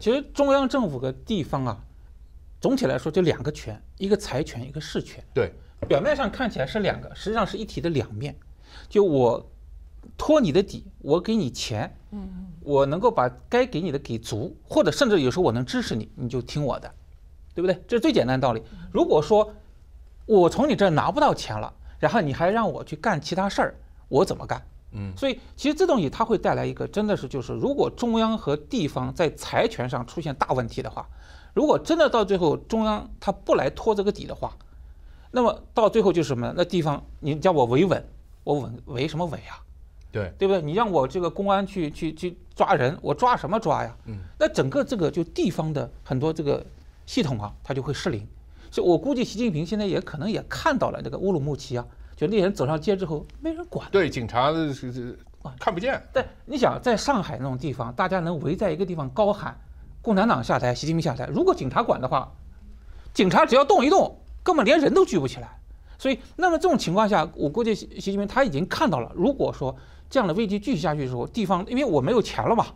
其实中央政府和地方啊，总体来说就两个权，一个财权，一个事权。对，表面上看起来是两个，实际上是一体的两面。就我托你的底，我给你钱，嗯，我能够把该给你的给足，或者甚至有时候我能支持你，你就听我的，对不对？这是最简单的道理。如果说我从你这拿不到钱了，然后你还让我去干其他事儿，我怎么干？嗯，所以其实这东西它会带来一个，真的是就是，如果中央和地方在财权上出现大问题的话，如果真的到最后中央他不来托这个底的话，那么到最后就是什么？那地方你叫我维稳，我稳维什么稳呀？对，对不对？你让我这个公安去去去抓人，我抓什么抓呀？嗯，那整个这个就地方的很多这个系统啊，它就会失灵。所以我估计习近平现在也可能也看到了这个乌鲁木齐啊。就猎人走上街之后，没人管。对，警察是是看不见。但你想，在上海那种地方，大家能围在一个地方高喊“共产党下台，习近平下台”。如果警察管的话，警察只要动一动，根本连人都聚不起来。所以，那么这种情况下，我估计习习近平他已经看到了。如果说这样的危机继续下去的时候，地方因为我没有钱了嘛，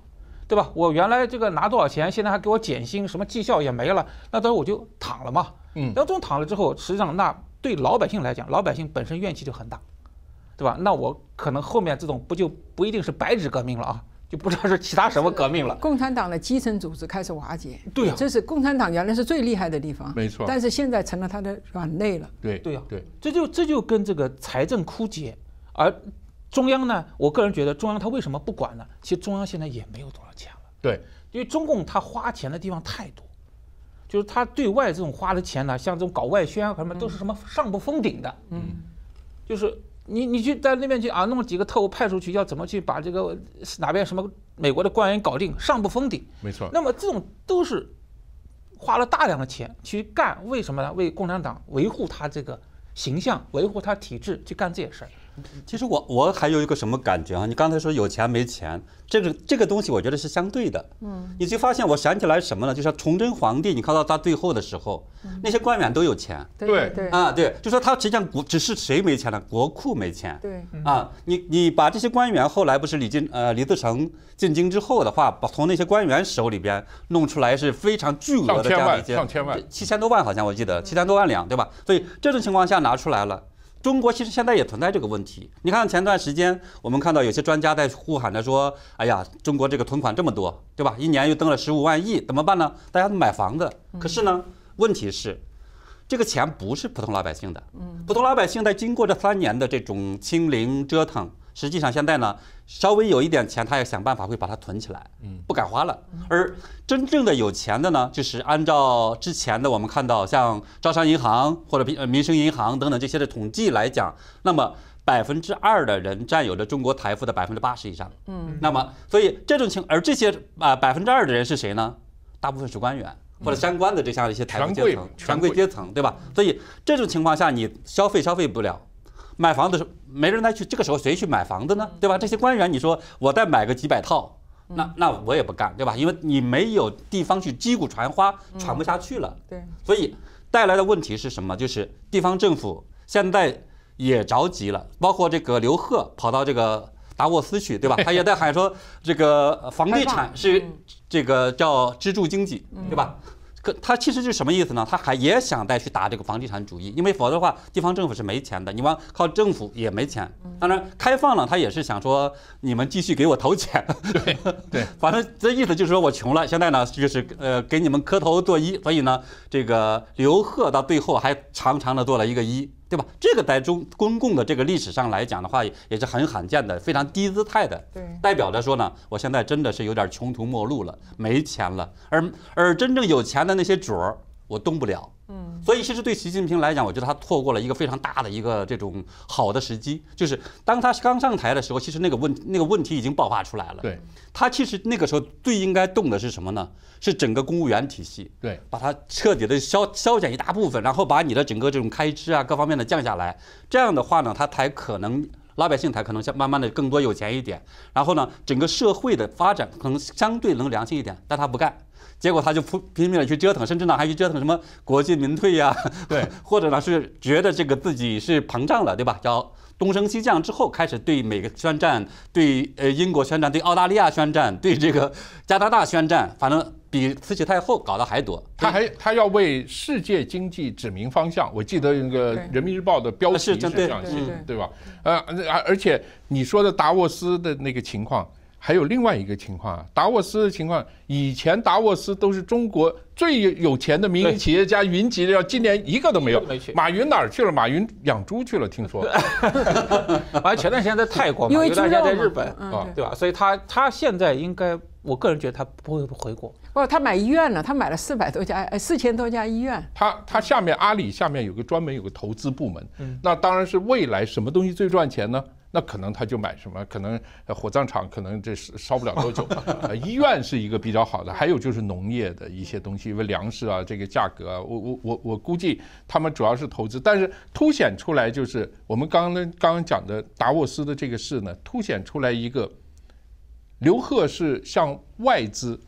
对吧？我原来这个拿多少钱，现在还给我减薪，什么绩效也没了，那到时候我就躺了嘛。嗯。后这种躺了之后，实际上那。对老百姓来讲，老百姓本身怨气就很大，对吧？那我可能后面这种不就不一定是白纸革命了啊，就不知道是其他什么革命了。共产党的基层组织开始瓦解，对呀，这是共产党原来是最厉害的地方，没错。但是现在成了他的软肋了，对对呀对。这就这就跟这个财政枯竭，而中央呢，我个人觉得中央他为什么不管呢？其实中央现在也没有多少钱了，对，因为中共他花钱的地方太多。就是他对外这种花的钱呢，像这种搞外宣啊什么都是什么上不封顶的，嗯，就是你你去在那边去啊，弄几个特务派出去，要怎么去把这个哪边什么美国的官员搞定，上不封顶。没错。那么这种都是花了大量的钱去干，为什么呢？为共产党维护他这个形象，维护他体制去干这些事儿。其实我我还有一个什么感觉啊？你刚才说有钱没钱，这个这个东西我觉得是相对的。嗯，你就发现我想起来什么了？就说崇祯皇帝，你看到他最后的时候，那些官员都有钱。对对啊对，就说他实际上国只是谁没钱了，国库没钱。对啊，你你把这些官员后来不是李金呃李自成进京之后的话，把从那些官员手里边弄出来是非常巨额的这样一些上千万上千万七千多万好像我记得七千多万两对吧？所以这种情况下拿出来了。中国其实现在也存在这个问题。你看，前段时间我们看到有些专家在呼喊着说：“哎呀，中国这个存款这么多，对吧？一年又增了十五万亿，怎么办呢？大家买房子，可是呢，问题是这个钱不是普通老百姓的。普通老百姓在经过这三年的这种清零折腾。”实际上现在呢，稍微有一点钱，他要想办法会把它囤起来，嗯，不敢花了。而真正的有钱的呢，就是按照之前的我们看到，像招商银行或者民呃民生银行等等这些的统计来讲，那么百分之二的人占有了中国财富的百分之八十以上，嗯，那么所以这种情，而这些啊百分之二的人是谁呢？大部分是官员或者相关的这样一些财富阶层，权贵阶层，对吧？所以这种情况下，你消费消费不了。买房子时没人来去，这个时候谁去买房子呢？对吧？这些官员，你说我再买个几百套，那那我也不干，对吧？因为你没有地方去击鼓传花，传不下去了。对，所以带来的问题是什么？就是地方政府现在也着急了，包括这个刘鹤跑到这个达沃斯去，对吧？他也在喊说，这个房地产是这个叫支柱经济，对吧？他其实是什么意思呢？他还也想再去打这个房地产主义，因为否则的话，地方政府是没钱的。你往靠政府也没钱。当然，开放了，他也是想说你们继续给我投钱。对对，反正这意思就是说我穷了，现在呢就是呃给你们磕头作揖。所以呢，这个刘贺到最后还长长的做了一个揖。对吧？这个在中公共的这个历史上来讲的话，也是很罕见的，非常低姿态的，代表着说呢，我现在真的是有点穷途末路了，没钱了，而而真正有钱的那些主儿。我动不了，嗯，所以其实对习近平来讲，我觉得他错过了一个非常大的一个这种好的时机，就是当他刚上台的时候，其实那个问那个问题已经爆发出来了。对，他其实那个时候最应该动的是什么呢？是整个公务员体系，对，把它彻底的消消减一大部分，然后把你的整个这种开支啊各方面的降下来，这样的话呢，他才可能。老百姓才可能像慢慢的更多有钱一点，然后呢，整个社会的发展可能相对能良性一点，但他不干，结果他就拼拼命的去折腾，甚至呢还去折腾什么国进民退呀，对，或者呢是觉得这个自己是膨胀了，对吧？要东升西降之后开始对美国宣战，对呃英国宣战，对澳大利亚宣战，对这个加拿大宣战，反正。比慈禧太后搞得还多，他还他要为世界经济指明方向。我记得那个人民日报的标题是这样写，对吧？呃，而而且你说的达沃斯的那个情况。还有另外一个情况啊，达沃斯的情况，以前达沃斯都是中国最有钱的民营企业家云集的，要今年一个都没有，马云哪儿去了？马云养猪去了，听说。哎，前段时间在泰国，因为大家在日本，对吧？所以他他现在应该，我个人觉得他不会回国。不，他买医院了，他买了四百多家，哎，四千多家医院。他他下面阿里下面有个专门有个投资部门，那当然是未来什么东西最赚钱呢？那可能他就买什么？可能火葬场可能这是烧不了多久了。医院是一个比较好的，还有就是农业的一些东西，因为粮食啊这个价格，啊，我我我我估计他们主要是投资。但是凸显出来就是我们刚刚刚讲的达沃斯的这个事呢，凸显出来一个刘鹤是向外资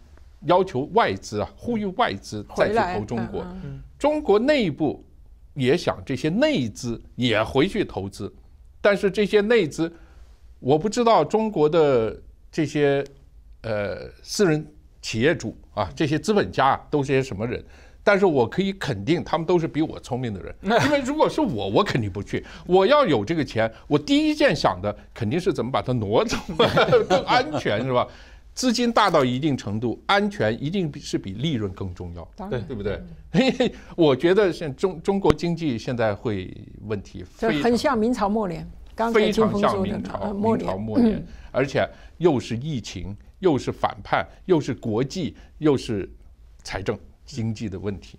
要求外资啊，呼吁外资再去投中国，中国内部也想这些内资也回去投资。但是这些内资，我不知道中国的这些呃私人企业主啊，这些资本家都是些什么人。但是我可以肯定，他们都是比我聪明的人。因为如果是我，我肯定不去。我要有这个钱，我第一件想的肯定是怎么把它挪走，更安全，是吧？资金大到一定程度，安全一定是比利润更重要，对对不对？我觉得像中中国经济现在会问题，很像明朝末年，非常像明朝末年，而且又是疫情，又是反叛，又是国际，又是财政经济的问题。